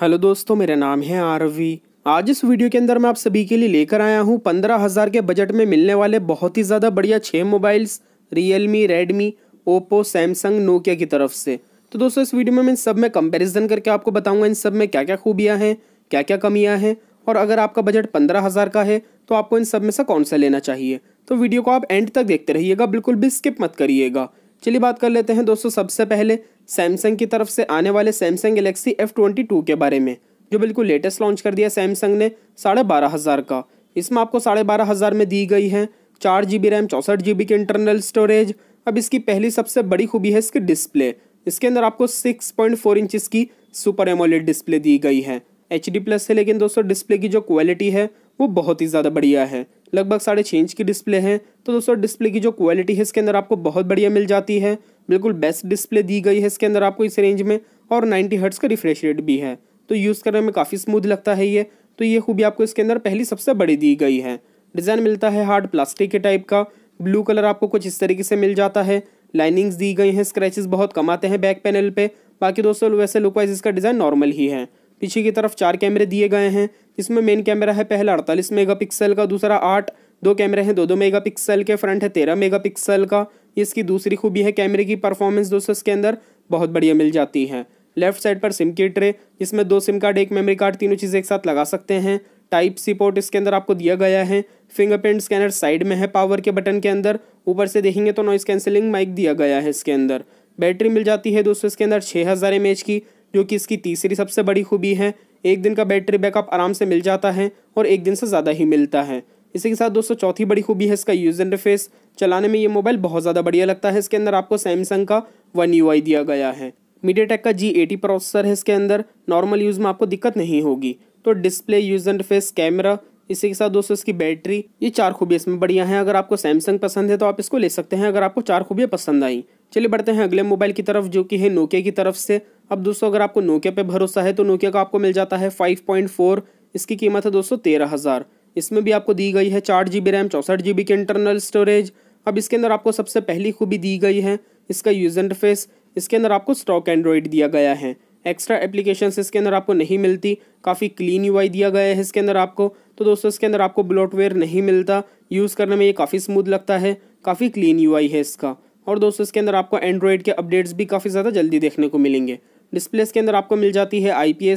hello दोस्तों मेरा नाम है आरवी आज इस वीडियो के अंदर मैं आप सभी के लिए लेकर आया हूँ पंद्रह हज़ार के बजट में मिलने वाले बहुत ही ज़्यादा बढ़िया छः mobiles Realme Redmi Oppo Samsung Nokia की तरफ से तो दोस्तों इस वीडियो में मैं इन सब में कंपैरिजन करके आपको बताऊंगा इन सब में क्या क्या खूबियाँ हैं क्या क्या कमियाँ हैं और अगर आपका बजट पंद्रह हज़ार का है तो आपको इन सब में से कौन सा लेना चाहिए तो वीडियो को आप एंड तक देखते रहिएगा बिल्कुल भी स्किप मत करिएगा चलिए बात कर लेते हैं दोस्तों सबसे पहले सैमसंग की तरफ से आने वाले Samsung Galaxy F twenty two के बारे में जो बिल्कुल लेटेस्ट लॉन्च कर दिया सैमसंग ने साढ़े बारह हज़ार का इसमें आपको साढ़े बारह हज़ार में दी गई है चार जी बी रैम चौंसठ जी बी की इंटरनल स्टोरेज अब इसकी पहली सबसे बड़ी खूबी है इसकी डिस्प्ले इसके अंदर आपको सिक्स पॉइंट फोर इंचज़ की सुपर एमोलेड डिस्प्ले दी गई है एच डी प्लस है लेकिन दोस्तों डिस्प्ले की जो क्वालिटी है वो बहुत ही ज़्यादा बढ़िया है लगभग साढ़े छः इंच की डिस्प्ले है तो दोस्तों डिस्प्ले की जो क्वालिटी है इसके अंदर आपको बहुत बढ़िया मिल जाती है बिल्कुल बेस्ट डिस्प्ले दी गई है इसके अंदर आपको इस रेंज में और नाइन्टी हर्ट्स का रिफ्रेश रेट भी है तो यूज़ करने में काफ़ी स्मूथ लगता है ये तो ये खूबी आपको इसके अंदर पहली सबसे बड़ी दी गई है डिज़ाइन मिलता है हार्ड प्लास्टिक के टाइप का ब्लू कलर आपको कुछ इस तरीके से मिल जाता है लाइनिंग्स दी गई हैं स्क्रैचेस बहुत कम आते हैं बैक पैनल पे बाकी दोस्तों वैसे लुक वाइज इसका डिज़ाइन नॉर्मल ही है पीछे की तरफ चार कैमरे दिए गए हैं इसमें मेन कैमरा है पहला अड़तालीस मेगापिक्सल का दूसरा आठ दो कैमरे हैं दो दो मेगापिक्सल के फ्रंट है तेरह मेगापिक्सल का इसकी दूसरी खूबी है कैमरे की परफॉर्मेंस दोस्तों इसके अंदर बहुत बढ़िया मिल जाती है लेफ्ट साइड पर सिम की ट्रे इसमें दो सिम कार्ड एक मेमोरी कार्ड तीनों चीज़ें एक साथ लगा सकते हैं टाइप सी पोर्ट इसके अंदर आपको दिया गया है फिंगरप्रिंट स्कैनर साइड में है पावर के बटन के अंदर ऊपर से देखेंगे तो नॉइस कैंसिलिंग माइक दिया गया है इसके अंदर बैटरी मिल जाती है दोस्तों इसके अंदर छः हज़ार एम की जो कि इसकी तीसरी सबसे बड़ी खूबी है एक दिन का बैटरी बैकअप आराम से मिल जाता है और एक दिन से ज़्यादा ही मिलता है इसी के साथ दोस्तों चौथी बड़ी खूबी है इसका यूज इंटरफेस चलाने में ये मोबाइल बहुत ज़्यादा बढ़िया लगता है इसके अंदर आपको सैमसंग का वन यू दिया गया है मीडिया का जी एटी प्रोसेसर है इसके अंदर नॉर्मल यूज़ में आपको दिक्कत नहीं होगी तो डिस्प्ले यूज इंटरफेस कैमरा इसी के साथ दोस्तों इसकी बैटरी ये चार खूबियाँ इसमें बढ़िया हैं अगर आपको सैमसंग पसंद है तो आप इसको ले सकते हैं अगर आपको चार खूबियाँ पसंद आई चलिए बढ़ते हैं अगले मोबाइल की तरफ जो कि है नोकिया की तरफ से अब दोस्तों अगर आपको नोकिया पे भरोसा है तो नोकिया का आपको मिल जाता है 5.4 इसकी कीमत है दोस्तों तेरह हज़ार इसमें भी आपको दी गई है चार जी बी रैम चौंसठ जी बी इंटरनल स्टोरेज अब इसके अंदर आपको सबसे पहली खूबी दी गई है इसका यूज फेस इसके अंदर आपको स्टॉक एंड्रॉयड दिया गया है एक्स्ट्रा एप्लीकेशन इसके अंदर आपको नहीं मिलती काफ़ी क्लीन यू दिया गया है इसके अंदर आपको तो दोस्तों इसके अंदर आपको ब्लॉटवेयर नहीं मिलता यूज़ करने में ये काफ़ी स्मूथ लगता है काफ़ी क्लीन यू है इसका और दोस्तों इसके अंदर आपको एंड्रॉयड के अपडेट्स भी काफ़ी ज़्यादा जल्दी देखने को मिलेंगे डिस्प्ले इसके अंदर आपको मिल जाती है आई पी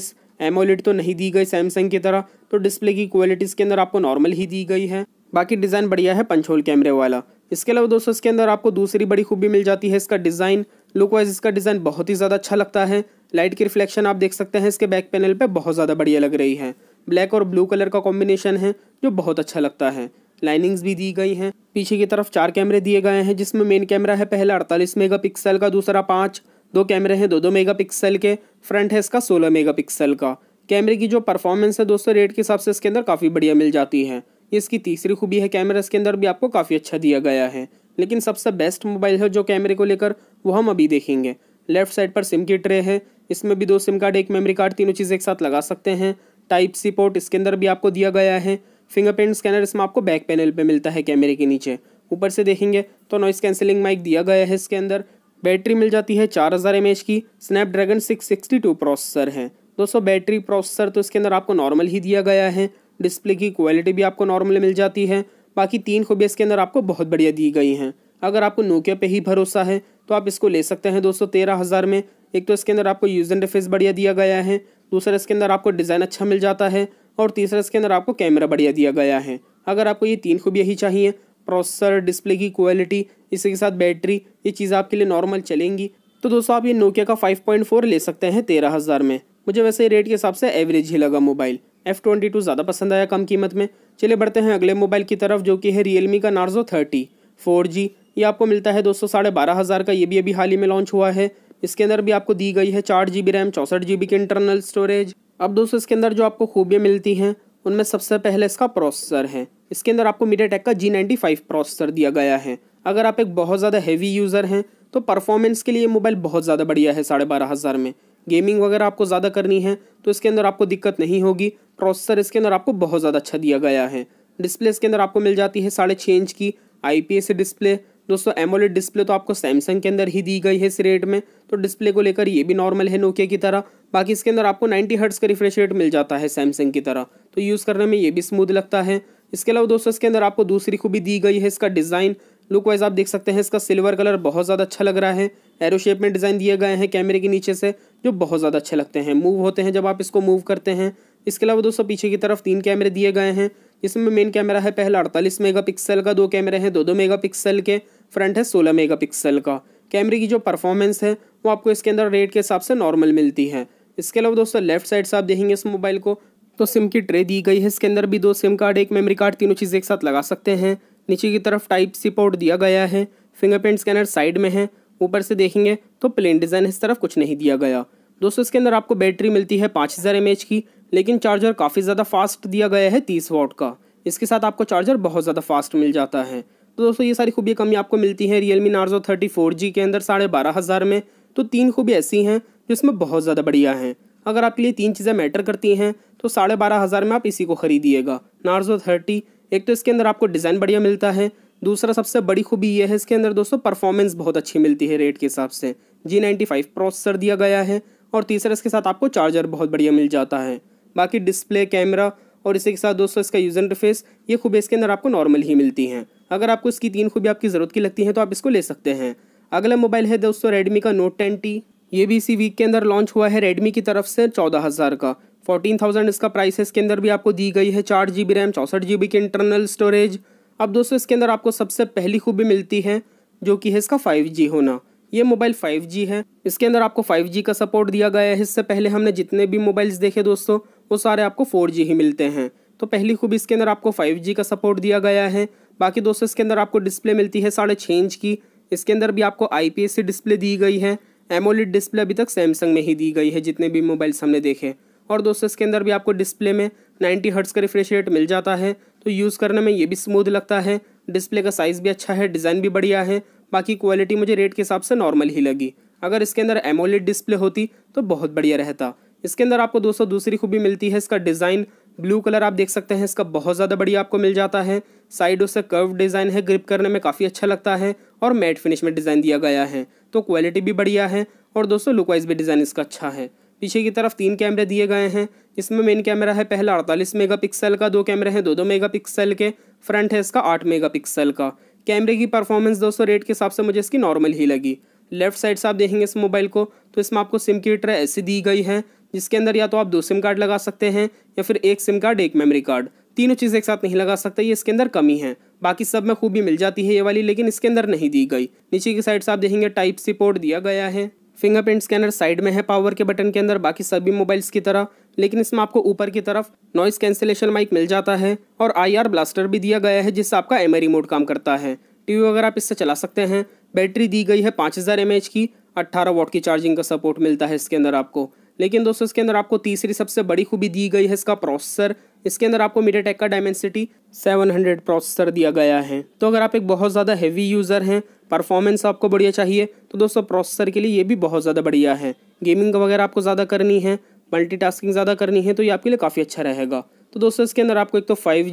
एमोलेड तो नहीं दी गई सैमसंग की तरह तो डिस्प्ले की क्वालिटी इसके अंदर आपको नॉर्मल ही दी गई है बाकी डिज़ाइन बढ़िया है पंचोल कैमरे वाला इसके अलावा दोस्तों इसके अंदर आपको दूसरी बड़ी खूबी मिल जाती है इसका डिज़ाइन लुक वाइज इसका डिज़ाइन बहुत ही ज़्यादा अच्छा लगता है लाइट की रिफ्लेक्शन आप देख सकते हैं इसके बैक पैनल पे बहुत ज़्यादा बढ़िया लग रही है ब्लैक और ब्लू कलर का कॉम्बिनेशन है जो बहुत अच्छा लगता है लाइनिंग्स भी दी गई हैं पीछे की तरफ चार कैमरे दिए गए हैं जिसमें मेन कैमरा है पहला अड़तालीस पिक्सल का दूसरा पाँच दो कैमरे हैं दो दो पिक्सल के फ्रंट है इसका सोलह पिक्सल का कैमरे की जो परफॉर्मेंस है दोस्तों रेट के हिसाब से इसके अंदर काफ़ी बढ़िया मिल जाती है इसकी तीसरी खूबी है कैमरा इसके अंदर भी आपको काफ़ी अच्छा दिया गया है लेकिन सबसे बेस्ट मोबाइल है जो कैमरे को लेकर वो हम अभी देखेंगे लेफ्ट साइड पर सिम की ट्रे है इसमें भी दो सिम कार्ड एक मेमोरी कार्ड तीनों चीज़ें एक साथ लगा सकते हैं टाइप सी पोर्ट इसके अंदर भी आपको दिया गया है फिंगरप्रिंट स्कैनर इसमें आपको बैक पैनल पे मिलता है कैमरे के नीचे ऊपर से देखेंगे तो नॉइस कैंसिलिंग माइक दिया गया है इसके अंदर बैटरी मिल जाती है चार हज़ार एम की Snapdragon six sixty two processor है दोस्तों बैटरी प्रोसेसर तो इसके अंदर आपको नॉर्मल ही दिया गया है डिस्प्ले की क्वालिटी भी आपको नॉर्मल मिल जाती है बाकी तीन खूबियाँ इसके अंदर आपको बहुत बढ़िया दी गई हैं अगर आपको नोकिया पे ही भरोसा है तो आप इसको ले सकते हैं दोस्तों तेरह हज़ार में एक तो इसके अंदर आपको यूज़ इंटरफेस बढ़िया दिया गया है दूसरा इसके अंदर आपको डिज़ाइन अच्छा मिल जाता है और तीसरा इसके अंदर आपको कैमरा बढ़िया दिया गया है अगर आपको ये तीन खूबियाँ ही चाहिए प्रोसेसर डिस्प्ले की क्वालिटी इसके साथ बैटरी ये चीज़ आपके लिए नॉर्मल चलेंगी तो दोस्तों आप ये नोकिया का 5.4 ले सकते हैं तेरह हज़ार में मुझे वैसे रेट के हिसाब से एवरेज ही लगा मोबाइल एफ़ ट्वेंटी टू ज़्यादा पसंद आया कम कीमत में चले बढ़ते हैं अगले मोबाइल की तरफ जो कि है मी का नार्जो थर्टी फोर जी ये आपको मिलता है दोस्तों साढ़े बारह हज़ार का ये भी अभी हाल ही में लॉन्च हुआ है इसके अंदर भी आपको दी गई है चार जी बी रैम चौंसठ जी बी की इंटरनल स्टोरेज अब दोस्तों इसके अंदर जो आपको खूबियाँ मिलती हैं उनमें सबसे पहले इसका प्रोसेसर है इसके अंदर आपको टेक का जी नाइन्टी फाइव प्रोसेसर दिया गया है अगर आप एक बहुत ज़्यादा हैवी यूज़र हैं तो परफॉर्मेंस के लिए मोबाइल बहुत ज़्यादा बढ़िया है साढ़े बारह हज़ार में गेमिंग वगैरह आपको ज़्यादा करनी है तो इसके अंदर आपको दिक्कत नहीं होगी प्रोसेसर इसके अंदर आपको बहुत ज़्यादा अच्छा दिया गया है डिस्प्ले इसके अंदर आपको मिल जाती है साढ़े छः इंच की आई डिस्प्ले दोस्तों एमोलेड डिस्प्ले तो आपको सैमसंग के अंदर ही दी गई है इस रेट में तो डिस्प्ले को लेकर ये भी नॉर्मल है नोकिया की तरह बाकी इसके अंदर आपको 90 हर्ट्स का रिफ्रेश रेट मिल जाता है सैमसंग की तरह तो यूज़ करने में ये भी स्मूथ लगता है इसके अलावा दोस्तों इसके अंदर आपको दूसरी खूबी दी गई है इसका डिज़ाइन लुक वाइज आप देख सकते हैं इसका सिल्वर कलर बहुत ज़्यादा अच्छा लग रहा है एरो शेप में डिज़ाइन दिए गए हैं कैमरे के नीचे से जो बहुत ज़्यादा अच्छे लगते हैं मूव होते हैं जब आप इसको मूव करते हैं इसके अलावा दोस्तों पीछे की तरफ तीन कैमरे दिए गए हैं जिसमें मेन कैमरा है पहला अड़तालीस मेगापिक्सल का दो कैमरे हैं दो दो मेगापिक्सल के फ्रंट है 16 मेगापिक्सल का कैमरे की जो परफॉर्मेंस है वो आपको इसके अंदर रेट के हिसाब से नॉर्मल मिलती है इसके अलावा दोस्तों लेफ्ट साइड से आप देखेंगे इस मोबाइल को तो सिम की ट्रे दी गई है इसके अंदर भी दो सिम कार्ड एक मेमोरी कार्ड तीनों चीज़ एक साथ लगा सकते हैं नीचे की तरफ टाइप सी पोर्ट दिया गया है फिंगरप्रिंट स्कैनर साइड में है ऊपर से देखेंगे तो प्लेन डिज़ाइन इस तरफ कुछ नहीं दिया गया दोस्तों इसके अंदर आपको बैटरी मिलती है पाँच हज़ार की लेकिन चार्जर काफ़ी ज़्यादा फास्ट दिया गया है तीस वॉट का इसके साथ आपको चार्जर बहुत ज़्यादा फास्ट मिल जाता है तो दोस्तों ये सारी खूबियाँ कमी आपको मिलती हैं Realme Narzo thirty four G के अंदर साढ़े बारह हज़ार में तो तीन खूबी ऐसी हैं जो इसमें बहुत ज़्यादा बढ़िया हैं अगर आपके लिए तीन चीज़ें मैटर करती हैं तो साढ़े बारह हज़ार में आप इसी को खरीदिएगा नार्जो थर्टी एक तो इसके अंदर आपको डिज़ाइन बढ़िया मिलता है दूसरा सबसे बड़ी खूबी यह है इसके अंदर दोस्तों परफॉर्मेंस बहुत अच्छी मिलती है रेट के हिसाब से जी नाइन्टी फाइव प्रोसेसर दिया गया है और तीसरा इसके साथ आपको चार्जर बहुत बढ़िया मिल जाता है बाकी डिस्प्ले कैमरा और इसी के साथ दोस्तों इसका यूज़र इंटरफेस ये खूबी इसके अंदर आपको नॉर्मल ही मिलती हैं अगर आपको इसकी तीन खूबी आपकी ज़रूरत की लगती है तो आप इसको ले सकते हैं अगला मोबाइल है दोस्तों रेडमी का नोट टेन टी ये भी इसी वीक के अंदर लॉन्च हुआ है रेडमी की तरफ से चौदह हज़ार का फोर्टीन थाउजेंड इसका प्राइस है इसके अंदर भी आपको दी गई है चार जी बी रैम चौंसठ जी बी की इंटरनल स्टोरेज अब दोस्तों इसके अंदर आपको सबसे पहली खूबी मिलती है जो कि है इसका फाइव जी होना ये मोबाइल फाइव जी है इसके अंदर आपको फाइव जी का सपोर्ट दिया गया है इससे पहले हमने जितने भी मोबाइल्स देखे दोस्तों वो सारे आपको फोर जी ही मिलते हैं तो पहली खूबी इसके अंदर आपको फाइव जी का सपोर्ट दिया गया है बाकी दोस्तों इसके अंदर आपको डिस्प्ले मिलती है साढ़े छः इंच की इसके अंदर भी आपको आई पी डिस्प्ले दी गई है एमोलिड डिस्प्ले अभी तक सैमसंग में ही दी गई है जितने भी मोबाइल्स हमने देखे और दोस्तों इसके अंदर भी आपको डिस्प्ले में नाइन्टी हर्ट्स का रिफ्रेश रेट मिल जाता है तो यूज़ करने में ये भी स्मूथ लगता है डिस्प्ले का साइज़ भी अच्छा है डिज़ाइन भी बढ़िया है बाकी क्वालिटी मुझे रेट के हिसाब से नॉर्मल ही लगी अगर इसके अंदर एमोलिड डिस्प्ले होती तो बहुत बढ़िया रहता इसके अंदर आपको दोस्तों दूसरी खूबी मिलती है इसका डिज़ाइन ब्लू कलर आप देख सकते हैं इसका बहुत ज़्यादा बढ़िया आपको मिल जाता है साइडों से कर्व डिज़ाइन है ग्रिप करने में काफ़ी अच्छा लगता है और मैट फिनिश में डिज़ाइन दिया गया है तो क्वालिटी भी बढ़िया है और दोस्तों लुक वाइज भी डिज़ाइन इसका अच्छा है पीछे की तरफ तीन कैमरे दिए गए हैं इसमें मेन कैमरा है पहला अड़तालीस मेगा का दो कैमरे हैं दो दो मेगा के फ्रंट है इसका आठ मेगा का कैमरे की परफॉर्मेंस दोस्तों रेट के हिसाब से मुझे इसकी नॉर्मल ही लगी लेफ्ट साइड से आप देखेंगे इस मोबाइल को तो इसमें आपको सिम की ट्रे ऐसी दी गई है जिसके अंदर या तो आप दो सिम कार्ड लगा सकते हैं या फिर एक सिम कार्ड एक मेमोरी कार्ड तीनों चीज़ एक साथ नहीं लगा सकते ये इसके अंदर कमी है बाकी सब में खूबी मिल जाती है ये वाली लेकिन इसके अंदर नहीं दी गई नीचे की साइड से आप देखेंगे टाइप सी पोर्ट दिया गया है फिंगरप्रिंट स्कैनर साइड में है पावर के बटन के अंदर बाकी सभी मोबाइल्स की तरह लेकिन इसमें आपको ऊपर की तरफ नॉइस कैंसिलेशन माइक मिल जाता है और आई ब्लास्टर भी दिया गया है जिससे आपका एम रिमोट काम करता है टी वगैरह आप इससे चला सकते हैं बैटरी दी गई है पाँच हज़ार की अट्ठारह वॉट की चार्जिंग का सपोर्ट मिलता है इसके अंदर आपको लेकिन दोस्तों इसके अंदर आपको तीसरी सबसे बड़ी खूबी दी गई है इसका प्रोसेसर इसके अंदर आपको मीडियाटेक का डायमेंसिटी 700 प्रोसेसर दिया गया है तो अगर आप एक बहुत ज़्यादा हैवी यूज़र हैं परफॉर्मेंस आपको बढ़िया चाहिए तो दोस्तों प्रोसेसर के लिए ये भी बहुत ज़्यादा बढ़िया है गेमिंग वगैरह आपको ज़्यादा करनी है मल्टी ज़्यादा करनी है तो ये आपके लिए काफ़ी अच्छा रहेगा तो दोस्तों इसके अंदर आपको एक तो फाइव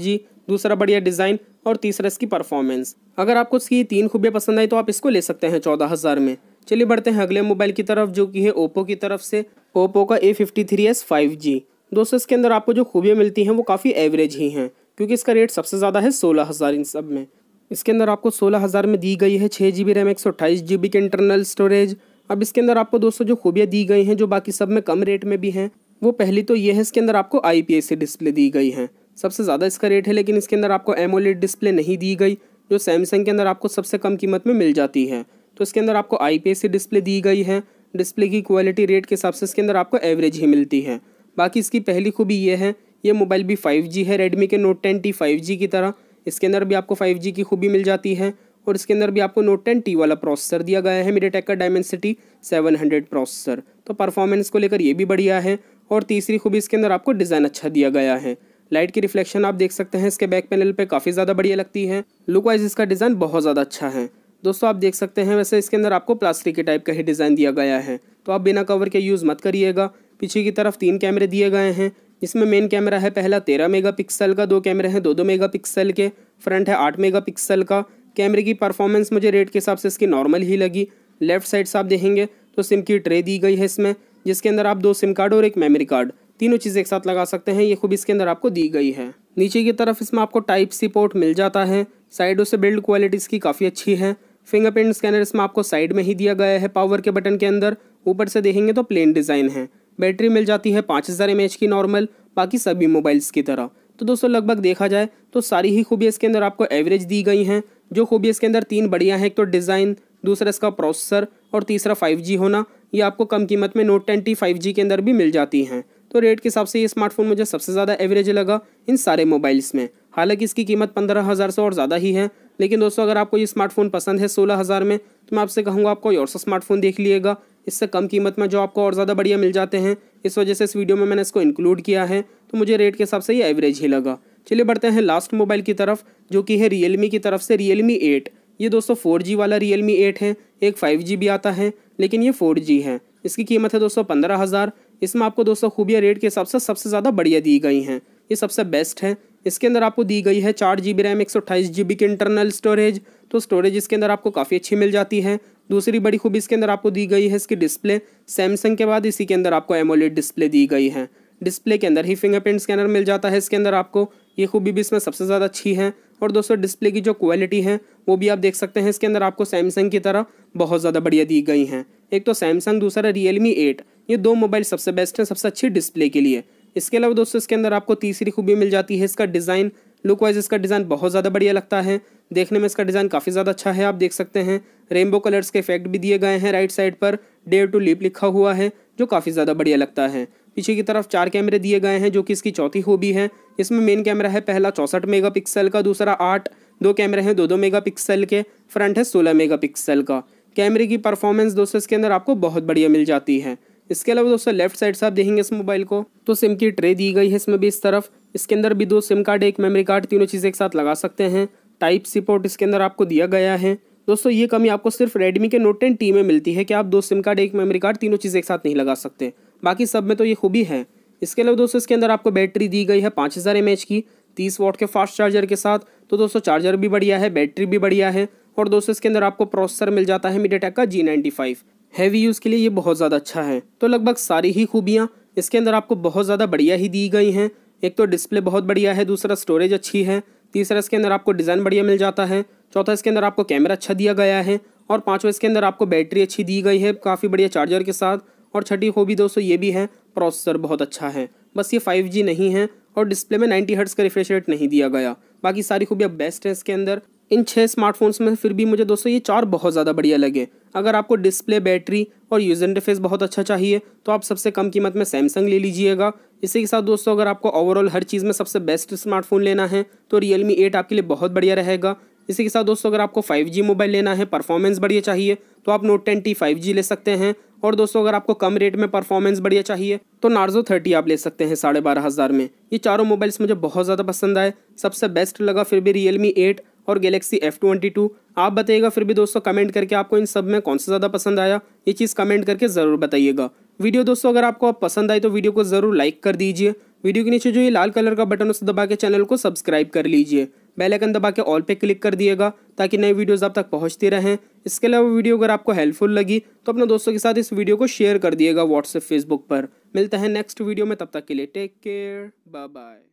दूसरा बढ़िया डिज़ाइन और तीसरा इसकी परफॉर्मेंस अगर आपको इसकी तीन खूबियाँ पसंद आई तो आप इसको ले सकते हैं चौदह हज़ार में चलिए बढ़ते हैं अगले मोबाइल की तरफ जो कि है ओप्पो की तरफ से ओप्पो का A fifty three S five G दोस्तों इसके अंदर आपको जो खूबियाँ मिलती हैं वो काफ़ी एवरेज ही हैं क्योंकि इसका रेट सबसे ज़्यादा है सोलह हज़ार इन सब में इसके अंदर आपको सोलह हज़ार में दी गई है छः जी बी रैम एक सौ अट्ठाईस जी बी के इंटरनल स्टोरेज अब इसके अंदर आपको दोस्तों जो खूबियाँ दी गई हैं जो बाकी सब में कम रेट में भी हैं वो पहली तो ये है इसके अंदर आपको आई पी एस डिस्प्ले दी गई है सबसे ज़्यादा इसका रेट है लेकिन इसके अंदर आपको एमोलेड डिस्प्ले नहीं दी गई जो सैमसंग के अंदर आपको सबसे कम कीमत में मिल जाती है तो इसके अंदर आपको आईपीएस की डिस्प्ले दी गई है डिस्प्ले की क्वालिटी रेट के हिसाब से इसके अंदर आपको एवरेज ही मिलती है बाकी इसकी पहली खूबी ये है ये मोबाइल भी जी है रेडमी के नोट टेन टी फाइव की तरह इसके अंदर भी आपको जी की खूबी मिल जाती है और इसके अंदर भी आपको नोट टेन टी वाला प्रोसेसर दिया गया है मेरे टेक का डायमेंसिटी सेवन हंड्रेड प्रोसेसर तो परफॉर्मेंस को लेकर ये भी बढ़िया है और तीसरी खूबी इसके अंदर आपको डिज़ाइन अच्छा दिया गया है लाइट की रिफ्लेक्शन आप देख सकते हैं इसके बैक पैनल पे काफ़ी ज़्यादा बढ़िया लगती है लुक वाइज इसका डिज़ाइन बहुत ज़्यादा अच्छा है दोस्तों आप देख सकते हैं वैसे इसके अंदर आपको प्लास्टिक के टाइप का ही डिज़ाइन दिया गया है तो आप बिना कवर के यूज़ मत करिएगा पीछे की तरफ तीन कैमरे दिए गए हैं जिसमें मेन कैमरा है पहला तेरह पिक्सल का दो कैमरे हैं दो दो पिक्सल के फ्रंट है आठ पिक्सल का कैमरे की परफॉर्मेंस मुझे रेट के हिसाब से इसकी नॉर्मल ही लगी लेफ्ट साइड से आप देखेंगे तो सिम की ट्रे दी गई है इसमें जिसके अंदर आप दो सिम कार्ड और एक मेमोरी कार्ड तीनों चीज़ एक साथ लगा सकते हैं ये खूब इसके अंदर आपको दी गई है नीचे की तरफ इसमें आपको टाइप सी पोर्ट मिल जाता है साइडों से बिल्ड क्वालिटी इसकी काफ़ी अच्छी है फिंगरप्रिंट स्कैनर इसमें आपको साइड में ही दिया गया है पावर के बटन के अंदर ऊपर से देखेंगे तो प्लेन डिज़ाइन है बैटरी मिल जाती है पाँच हज़ार एम की नॉर्मल बाकी सभी मोबाइल्स की तरह तो दोस्तों लगभग देखा जाए तो सारी ही खूबियाँ इसके अंदर आपको एवरेज दी गई हैं जो खूबियाँ इसके अंदर तीन बढ़िया हैं एक तो डिज़ाइन दूसरा इसका प्रोसेसर और तीसरा 5G होना ये आपको कम कीमत में नोट टेन टी के अंदर भी मिल जाती हैं तो रेट के हिसाब से ये स्मार्टफोन मुझे सबसे ज़्यादा एवरेज लगा इन सारे मोबाइल्स में हालांकि इसकी कीमत पंद्रह हज़ार से और ज़्यादा ही है लेकिन दोस्तों अगर आपको ये स्मार्टफोन पसंद है सोलह हज़ार में तो मैं आपसे कहूँगा आप कोई और सा स्मार्टफोन देख लीजिएगा इससे कम कीमत में जो आपको और ज़्यादा बढ़िया मिल जाते हैं इस वजह से इस वीडियो में मैंने इसको इंक्लूड किया है तो मुझे रेट के हिसाब से ये एवरेज ही लगा चलिए बढ़ते हैं लास्ट मोबाइल की तरफ जो कि है मी की तरफ से मी एट ये दोस्तों फोर जी वाला मी एट है एक फाइव जी भी आता है लेकिन ये फोर जी है इसकी कीमत है दोस्तों पंद्रह हज़ार इसमें आपको दोस्तों खूबिया रेट के हिसाब से सबसे ज़्यादा बढ़िया दी गई हैं ये सबसे बेस्ट है इसके अंदर आपको दी गई है चार जी बी रैम एक सौ अट्ठाईस जी बी की इंटरनल स्टोरेज तो स्टोरेज इसके अंदर आपको काफ़ी अच्छी मिल जाती है दूसरी बड़ी खूबी इसके अंदर आपको दी गई है इसकी डिस्प्ले सैमसंग के बाद इसी के अंदर आपको एमोलेड डिस्प्ले दी गई है डिस्प्ले के अंदर ही फिंगरप्रिंट स्कैनर मिल जाता है इसके अंदर आपको ये खूबी भी इसमें सबसे ज़्यादा अच्छी है और दोस्तों डिस्प्ले की जो क्वालिटी है वो भी आप देख सकते हैं इसके अंदर आपको सैमसंग की तरह बहुत ज़्यादा बढ़िया दी गई हैं एक तो सैमसंग दूसरा रियलमी एट ये दो मोबाइल सबसे बेस्ट हैं सबसे अच्छी डिस्प्ले के लिए इसके अलावा दोस्तों इसके अंदर आपको तीसरी खूबी मिल जाती है इसका डिज़ाइन लुक वाइज इसका डिज़ाइन बहुत ज़्यादा बढ़िया लगता है देखने में इसका डिज़ाइन काफ़ी ज़्यादा अच्छा है आप देख सकते हैं रेनबो कलर्स के इफेक्ट भी दिए गए हैं राइट साइड पर डेयर टू लिप लिखा हुआ है जो काफ़ी ज़्यादा बढ़िया लगता है पीछे की तरफ चार कैमरे दिए गए हैं जो कि इसकी चौथी हॉबी है इसमें मेन कैमरा है पहला चौंसठ पिक्सल का दूसरा आठ दो कैमरे हैं दो दो पिक्सल के फ्रंट है सोलह पिक्सल का कैमरे की परफॉर्मेंस दोस्तों इसके अंदर आपको बहुत बढ़िया मिल जाती है इसके अलावा दोस्तों लेफ्ट साइड से आप देखेंगे इस मोबाइल को तो सिम की ट्रे दी गई है इसमें भी इस तरफ इसके अंदर भी दो सिम कार्ड एक मेमोरी कार्ड तीनों चीज़ें एक साथ लगा सकते हैं टाइप सी पोर्ट इसके अंदर आपको दिया गया है दोस्तों ये कमी आपको सिर्फ रेडमी के नोट टेन टी में मिलती है कि आप दो सिम कार्ड एक मेमोरी कार्ड तीनों चीज़ें एक साथ नहीं लगा सकते बाकी सब में तो ये खूबी है इसके अलावा दोस्तों इसके अंदर आपको बैटरी दी गई है पाँच हज़ार एम एच की तीस वॉट के फास्ट चार्जर के साथ तो दोस्तों चार्जर भी बढ़िया है बैटरी भी बढ़िया है और दोस्तों इसके अंदर आपको प्रोसेसर मिल जाता है मीडिया का G ninety five heavy use के लिए ये बहुत ज़्यादा अच्छा है तो लगभग सारी ही खूबियाँ इसके अंदर आपको बहुत ज़्यादा बढ़िया ही दी गई हैं एक तो डिस्प्ले बहुत बढ़िया है दूसरा स्टोरेज अच्छी है तीसरा इसके अंदर आपको डिज़ाइन बढ़िया मिल जाता है चौथा इसके अंदर आपको कैमरा अच्छा दिया गया है और पाँचवा इसके अंदर आपको बैटरी अच्छी दी गई है काफ़ी बढ़िया चार्जर के साथ और छठी खूबी दोस्तों ये भी है प्रोसेसर बहुत अच्छा है बस ये फाइव जी नहीं है और डिस्प्ले में नाइन्टी हर्ट्स का रिफ्रेश रेट नहीं दिया गया बाकी सारी खूबियाँ बेस्ट है इसके अंदर इन छः स्मार्टफोन्स में फिर भी मुझे दोस्तों ये चार बहुत ज़्यादा बढ़िया लगे अगर आपको डिस्प्ले बैटरी और यूज़र इंटरफेस बहुत अच्छा चाहिए तो आप सबसे कम कीमत में सैमसंग ले लीजिएगा इसी के साथ दोस्तों अगर आपको ओवरऑल हर चीज़ में सबसे बेस्ट स्मार्टफोन लेना है तो रियलमी एट आपके लिए बहुत बढ़िया रहेगा इसी के साथ दोस्तों अगर आपको फाइव मोबाइल लेना है परफॉर्मेंस बढ़िया चाहिए तो आप नोट टेन टी फाइव ले सकते हैं और दोस्तों अगर आपको कम रेट में परफॉर्मेंस बढ़िया चाहिए तो नार्जो थर्टी आप ले सकते हैं साढ़े बारह हज़ार में ये चारों मोबाइल्स मुझे बहुत ज़्यादा पसंद आए सबसे बेस्ट लगा फिर भी रियलमी एट और गैलेक्सी एफ ट्वेंटी टू आप बताइएगा फिर भी दोस्तों कमेंट करके आपको इन सब में कौन सा ज़्यादा पसंद आया ये चीज़ कमेंट करके ज़रूर बताइएगा वीडियो दोस्तों अगर आपको आप पसंद आए तो वीडियो को ज़रूर लाइक कर दीजिए वीडियो के नीचे जो ये लाल कलर का बटन उसे दबा के चैनल को सब्सक्राइब कर लीजिए बेल आइकन दबा के ऑल पे क्लिक कर दिएगा ताकि नए वीडियोज आप तक पहुँचती रहें इसके अलावा वीडियो अगर आपको हेल्पफुल लगी तो अपने दोस्तों के साथ इस वीडियो को शेयर कर दिएगा व्हाट्सएप फेसबुक पर मिलते हैं नेक्स्ट वीडियो में तब तक के लिए टेक केयर बाय बाय